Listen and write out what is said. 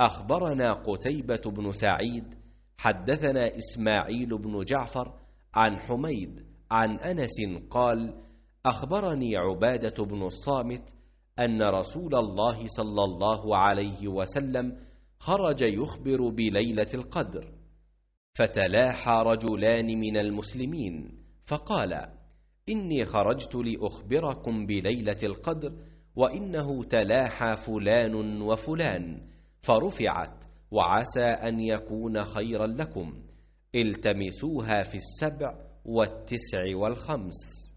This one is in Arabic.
أخبرنا قتيبة بن سعيد حدثنا إسماعيل بن جعفر عن حميد عن أنس قال أخبرني عبادة بن الصامت أن رسول الله صلى الله عليه وسلم خرج يخبر بليلة القدر فتلاحى رجلان من المسلمين فقال إني خرجت لأخبركم بليلة القدر وإنه تلاحى فلان وفلان فرفعت وعسى ان يكون خيرا لكم التمسوها في السبع والتسع والخمس